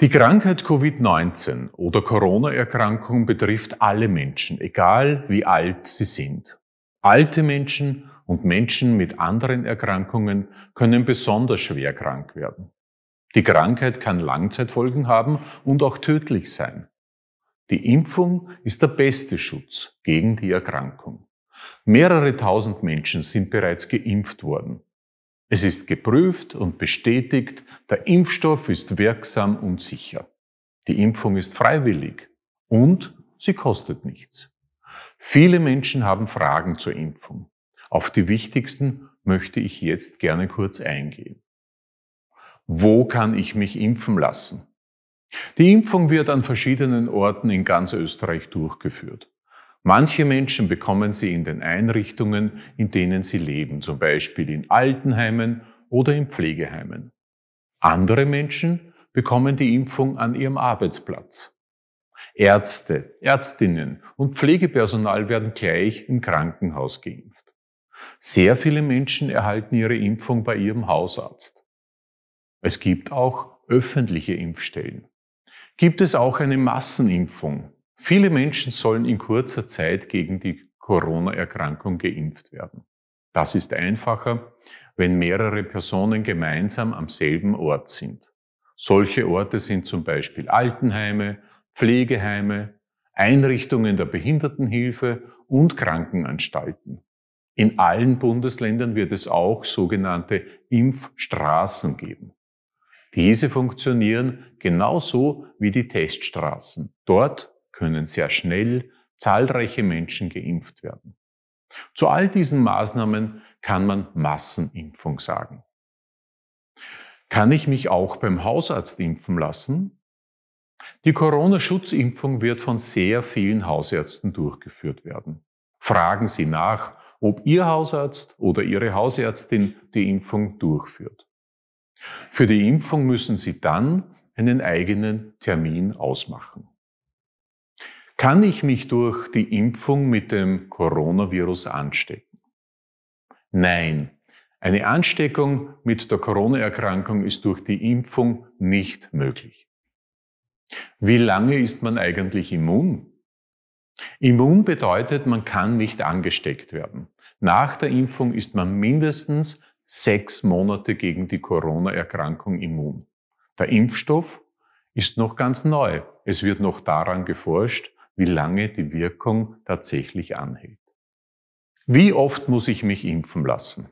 Die Krankheit Covid-19 oder Corona-Erkrankung betrifft alle Menschen, egal wie alt sie sind. Alte Menschen und Menschen mit anderen Erkrankungen können besonders schwer krank werden. Die Krankheit kann Langzeitfolgen haben und auch tödlich sein. Die Impfung ist der beste Schutz gegen die Erkrankung. Mehrere tausend Menschen sind bereits geimpft worden. Es ist geprüft und bestätigt, der Impfstoff ist wirksam und sicher. Die Impfung ist freiwillig und sie kostet nichts. Viele Menschen haben Fragen zur Impfung. Auf die wichtigsten möchte ich jetzt gerne kurz eingehen. Wo kann ich mich impfen lassen? Die Impfung wird an verschiedenen Orten in ganz Österreich durchgeführt. Manche Menschen bekommen sie in den Einrichtungen, in denen sie leben, zum Beispiel in Altenheimen oder in Pflegeheimen. Andere Menschen bekommen die Impfung an ihrem Arbeitsplatz. Ärzte, Ärztinnen und Pflegepersonal werden gleich im Krankenhaus geimpft. Sehr viele Menschen erhalten ihre Impfung bei ihrem Hausarzt. Es gibt auch öffentliche Impfstellen. Gibt es auch eine Massenimpfung, Viele Menschen sollen in kurzer Zeit gegen die Corona-Erkrankung geimpft werden. Das ist einfacher, wenn mehrere Personen gemeinsam am selben Ort sind. Solche Orte sind zum Beispiel Altenheime, Pflegeheime, Einrichtungen der Behindertenhilfe und Krankenanstalten. In allen Bundesländern wird es auch sogenannte Impfstraßen geben. Diese funktionieren genauso wie die Teststraßen. Dort können sehr schnell zahlreiche Menschen geimpft werden. Zu all diesen Maßnahmen kann man Massenimpfung sagen. Kann ich mich auch beim Hausarzt impfen lassen? Die Corona-Schutzimpfung wird von sehr vielen Hausärzten durchgeführt werden. Fragen Sie nach, ob Ihr Hausarzt oder Ihre Hausärztin die Impfung durchführt. Für die Impfung müssen Sie dann einen eigenen Termin ausmachen. Kann ich mich durch die Impfung mit dem Coronavirus anstecken? Nein, eine Ansteckung mit der Corona-Erkrankung ist durch die Impfung nicht möglich. Wie lange ist man eigentlich immun? Immun bedeutet, man kann nicht angesteckt werden. Nach der Impfung ist man mindestens sechs Monate gegen die Corona-Erkrankung immun. Der Impfstoff ist noch ganz neu. Es wird noch daran geforscht wie lange die Wirkung tatsächlich anhält. Wie oft muss ich mich impfen lassen?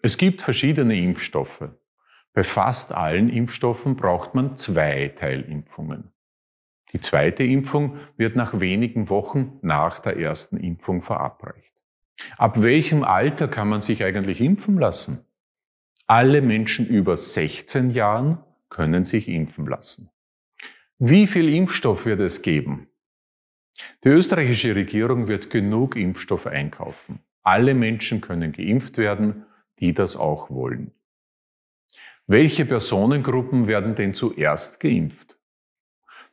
Es gibt verschiedene Impfstoffe. Bei fast allen Impfstoffen braucht man zwei Teilimpfungen. Die zweite Impfung wird nach wenigen Wochen nach der ersten Impfung verabreicht. Ab welchem Alter kann man sich eigentlich impfen lassen? Alle Menschen über 16 Jahren können sich impfen lassen. Wie viel Impfstoff wird es geben? Die österreichische Regierung wird genug Impfstoff einkaufen. Alle Menschen können geimpft werden, die das auch wollen. Welche Personengruppen werden denn zuerst geimpft?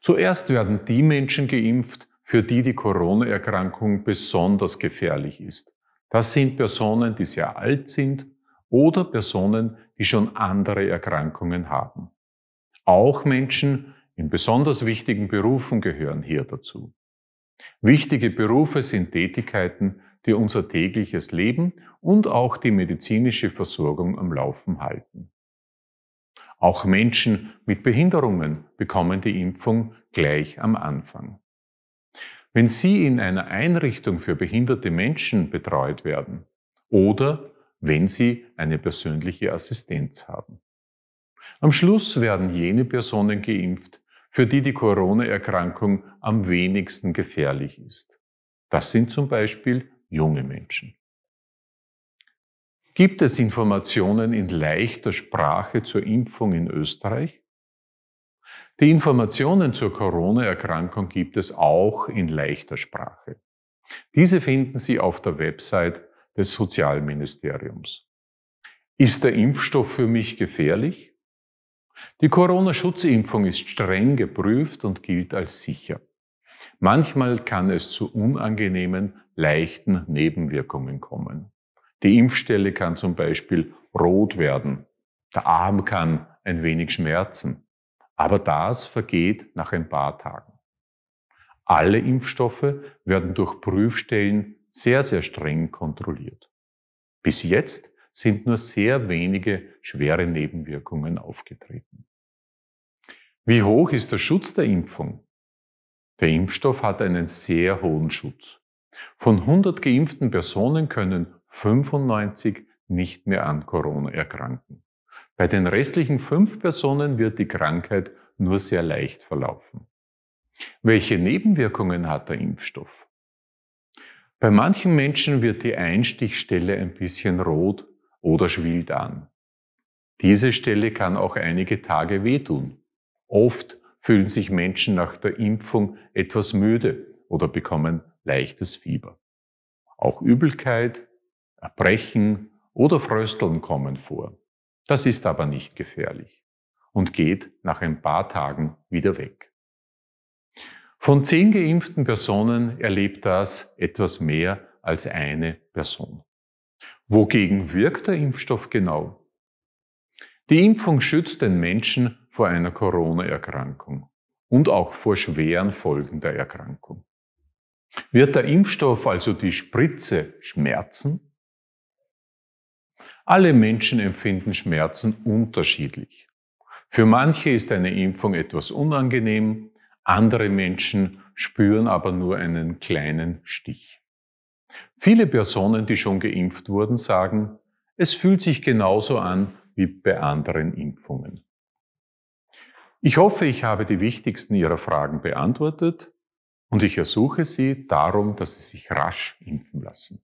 Zuerst werden die Menschen geimpft, für die die Corona-Erkrankung besonders gefährlich ist. Das sind Personen, die sehr alt sind oder Personen, die schon andere Erkrankungen haben. Auch Menschen in besonders wichtigen Berufen gehören hier dazu. Wichtige Berufe sind Tätigkeiten, die unser tägliches Leben und auch die medizinische Versorgung am Laufen halten. Auch Menschen mit Behinderungen bekommen die Impfung gleich am Anfang. Wenn sie in einer Einrichtung für behinderte Menschen betreut werden oder wenn sie eine persönliche Assistenz haben. Am Schluss werden jene Personen geimpft, für die die Corona-Erkrankung am wenigsten gefährlich ist. Das sind zum Beispiel junge Menschen. Gibt es Informationen in leichter Sprache zur Impfung in Österreich? Die Informationen zur Corona-Erkrankung gibt es auch in leichter Sprache. Diese finden Sie auf der Website des Sozialministeriums. Ist der Impfstoff für mich gefährlich? Die Corona-Schutzimpfung ist streng geprüft und gilt als sicher. Manchmal kann es zu unangenehmen, leichten Nebenwirkungen kommen. Die Impfstelle kann zum Beispiel rot werden, der Arm kann ein wenig schmerzen, aber das vergeht nach ein paar Tagen. Alle Impfstoffe werden durch Prüfstellen sehr, sehr streng kontrolliert. Bis jetzt sind nur sehr wenige schwere Nebenwirkungen aufgetreten. Wie hoch ist der Schutz der Impfung? Der Impfstoff hat einen sehr hohen Schutz. Von 100 geimpften Personen können 95 nicht mehr an Corona erkranken. Bei den restlichen fünf Personen wird die Krankheit nur sehr leicht verlaufen. Welche Nebenwirkungen hat der Impfstoff? Bei manchen Menschen wird die Einstichstelle ein bisschen rot oder schwillt an. Diese Stelle kann auch einige Tage wehtun. Oft fühlen sich Menschen nach der Impfung etwas müde oder bekommen leichtes Fieber. Auch Übelkeit, Erbrechen oder Frösteln kommen vor. Das ist aber nicht gefährlich und geht nach ein paar Tagen wieder weg. Von zehn geimpften Personen erlebt das etwas mehr als eine Person. Wogegen wirkt der Impfstoff genau? Die Impfung schützt den Menschen vor einer Corona-Erkrankung und auch vor schweren Folgen der Erkrankung. Wird der Impfstoff, also die Spritze, schmerzen? Alle Menschen empfinden Schmerzen unterschiedlich. Für manche ist eine Impfung etwas unangenehm, andere Menschen spüren aber nur einen kleinen Stich. Viele Personen, die schon geimpft wurden, sagen, es fühlt sich genauso an wie bei anderen Impfungen. Ich hoffe, ich habe die wichtigsten Ihrer Fragen beantwortet und ich ersuche Sie darum, dass Sie sich rasch impfen lassen.